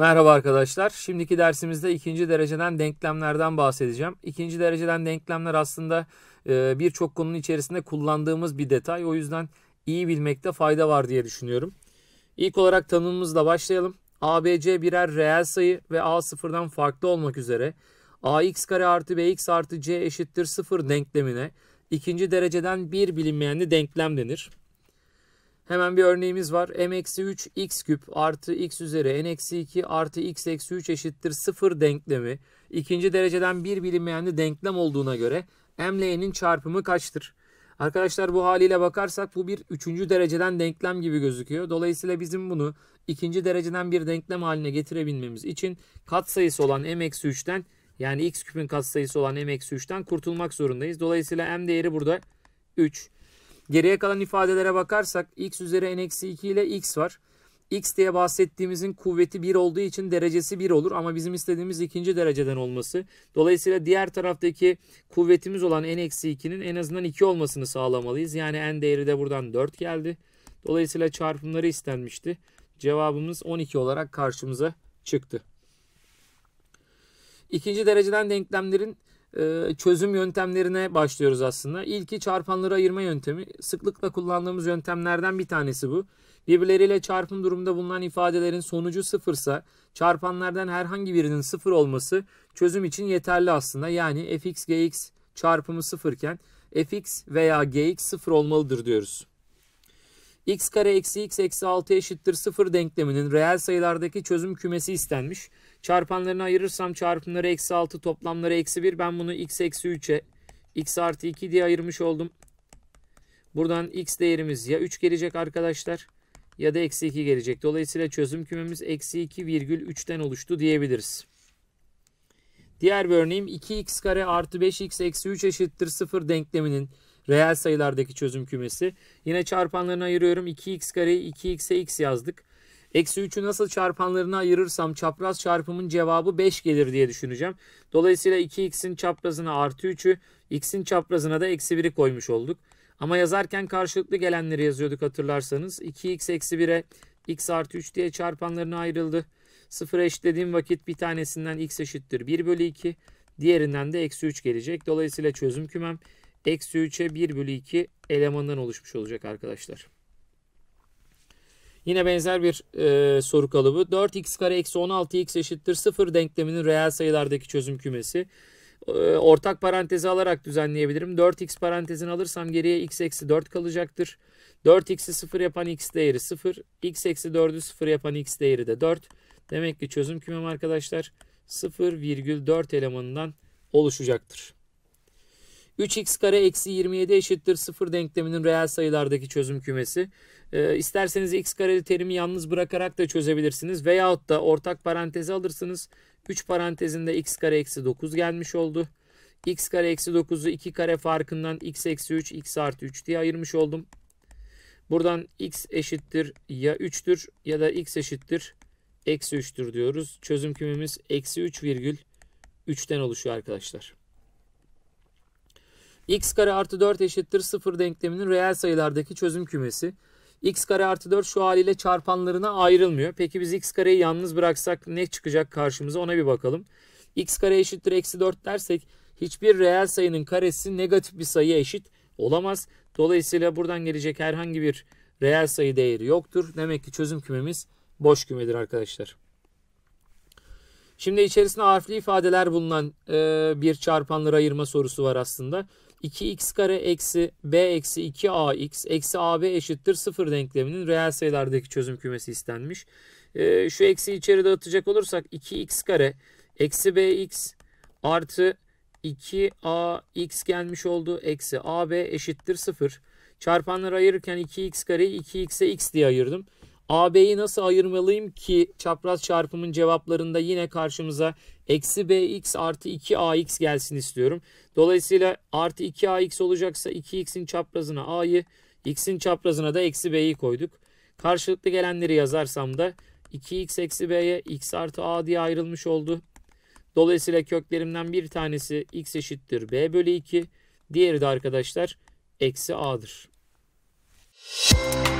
Merhaba arkadaşlar. Şimdiki dersimizde ikinci dereceden denklemlerden bahsedeceğim. İkinci dereceden denklemler aslında e, birçok konunun içerisinde kullandığımız bir detay. O yüzden iyi bilmekte fayda var diye düşünüyorum. İlk olarak tanımımızla başlayalım. ABC birer reel sayı ve A sıfırdan farklı olmak üzere AX kare artı BX artı C eşittir sıfır denklemine ikinci dereceden bir bilinmeyenli denklem denir. Hemen bir örneğimiz var. m-3 x küp artı x üzeri n-2 artı x eksi 3 eşittir 0 denklemi. ikinci dereceden bir bilinmeyenli denklem olduğuna göre m ile n'in çarpımı kaçtır? Arkadaşlar bu haliyle bakarsak bu bir üçüncü dereceden denklem gibi gözüküyor. Dolayısıyla bizim bunu ikinci dereceden bir denklem haline getirebilmemiz için katsayısı olan m-3'ten yani x küpün katsayısı olan m-3'ten kurtulmak zorundayız. Dolayısıyla m değeri burada 3. Geriye kalan ifadelere bakarsak x üzeri n-2 ile x var. x diye bahsettiğimizin kuvveti 1 olduğu için derecesi 1 olur ama bizim istediğimiz ikinci dereceden olması. Dolayısıyla diğer taraftaki kuvvetimiz olan n-2'nin en azından 2 olmasını sağlamalıyız. Yani n değeri de buradan 4 geldi. Dolayısıyla çarpımları istenmişti. Cevabımız 12 olarak karşımıza çıktı. İkinci dereceden denklemlerin e, çözüm yöntemlerine başlıyoruz aslında. İlki çarpanları ayırma yöntemi. Sıklıkla kullandığımız yöntemlerden bir tanesi bu. Birbirleriyle çarpım durumunda bulunan ifadelerin sonucu sıfırsa çarpanlardan herhangi birinin sıfır olması çözüm için yeterli aslında. Yani fx gx çarpımı sıfırken fx veya gx sıfır olmalıdır diyoruz x kare eksi x eksi 6 eşittir 0 denkleminin reel sayılardaki çözüm kümesi istenmiş. Çarpanlarını ayırırsam çarpımları eksi 6 toplamları eksi 1. Ben bunu x eksi 3'e x artı 2 diye ayırmış oldum. Buradan x değerimiz ya 3 gelecek arkadaşlar ya da eksi 2 gelecek. Dolayısıyla çözüm kümemiz eksi 2 virgül 3'ten oluştu diyebiliriz. Diğer bir örneğim 2x kare artı 5x eksi 3 eşittir 0 denkleminin Reel sayılardaki çözüm kümesi. Yine çarpanlarını ayırıyorum. 2x kareyi 2x'e x yazdık. Eksi 3'ü nasıl çarpanlarına ayırırsam çapraz çarpımın cevabı 5 gelir diye düşüneceğim. Dolayısıyla 2x'in çaprazına artı 3'ü, x'in çaprazına da eksi 1'i koymuş olduk. Ama yazarken karşılıklı gelenleri yazıyorduk hatırlarsanız. 2x eksi 1'e x artı 3 diye çarpanlarına ayrıldı. 0'a eşitlediğim vakit bir tanesinden x eşittir 1 bölü 2. Diğerinden de eksi 3 gelecek. Dolayısıyla çözüm kümem eksi 3'e 1 bölü 2 elemandan oluşmuş olacak arkadaşlar. Yine benzer bir e, soru kalıbı. 4x kare eksi 16x eşittir 0 denkleminin reel sayılardaki çözüm kümesi. E, ortak parantezi alarak düzenleyebilirim. 4x parantezini alırsam geriye x eksi 4 kalacaktır. 4x'i 0 yapan x değeri 0. x eksi 4'ü 0 yapan x değeri de 4. Demek ki çözüm kümem arkadaşlar 0,4 elemanından oluşacaktır. 3x kare eksi 27 eşittir 0 denkleminin reel sayılardaki çözüm kümesi. Ee, isterseniz x kareli terimi yalnız bırakarak da çözebilirsiniz. Veyahut da ortak parantezi alırsınız. 3 parantezinde x kare eksi 9 gelmiş oldu. x kare eksi 9'u 2 kare farkından x eksi 3, x artı 3 diye ayırmış oldum. Buradan x eşittir ya 3'tür ya da x eşittir eksi 3'tür diyoruz. Çözüm kümemiz eksi 3 virgül 3'ten oluşuyor arkadaşlar x kare artı 4 eşittir 0 denkleminin reel sayılardaki çözüm kümesi. x kare artı 4 şu haliyle çarpanlarına ayrılmıyor. Peki biz x kareyi yalnız bıraksak ne çıkacak karşımıza ona bir bakalım. x kare eşittir eksi 4 dersek hiçbir reel sayının karesi negatif bir sayıya eşit olamaz. Dolayısıyla buradan gelecek herhangi bir reel sayı değeri yoktur. Demek ki çözüm kümemiz boş kümedir arkadaşlar. Şimdi içerisinde harfli ifadeler bulunan e, bir çarpanları ayırma sorusu var aslında. 2x kare eksi b eksi 2ax eksi ab eşittir 0 denkleminin reel sayılardaki çözüm kümesi istenmiş. E, şu eksi içeri dağıtacak olursak 2x kare eksi bx artı 2ax gelmiş oldu. Eksi ab eşittir 0. Çarpanları ayırırken 2x kareyi 2x'e x diye ayırdım. AB'yi nasıl ayırmalıyım ki çapraz çarpımın cevaplarında yine karşımıza eksi bx artı 2ax gelsin istiyorum. Dolayısıyla artı 2ax olacaksa 2x'in çaprazına a'yı x'in çaprazına da eksi b'yi koyduk. Karşılıklı gelenleri yazarsam da 2x eksi b'ye x artı a diye ayrılmış oldu. Dolayısıyla köklerimden bir tanesi x eşittir b bölü 2. Diğeri de arkadaşlar eksi a'dır. Müzik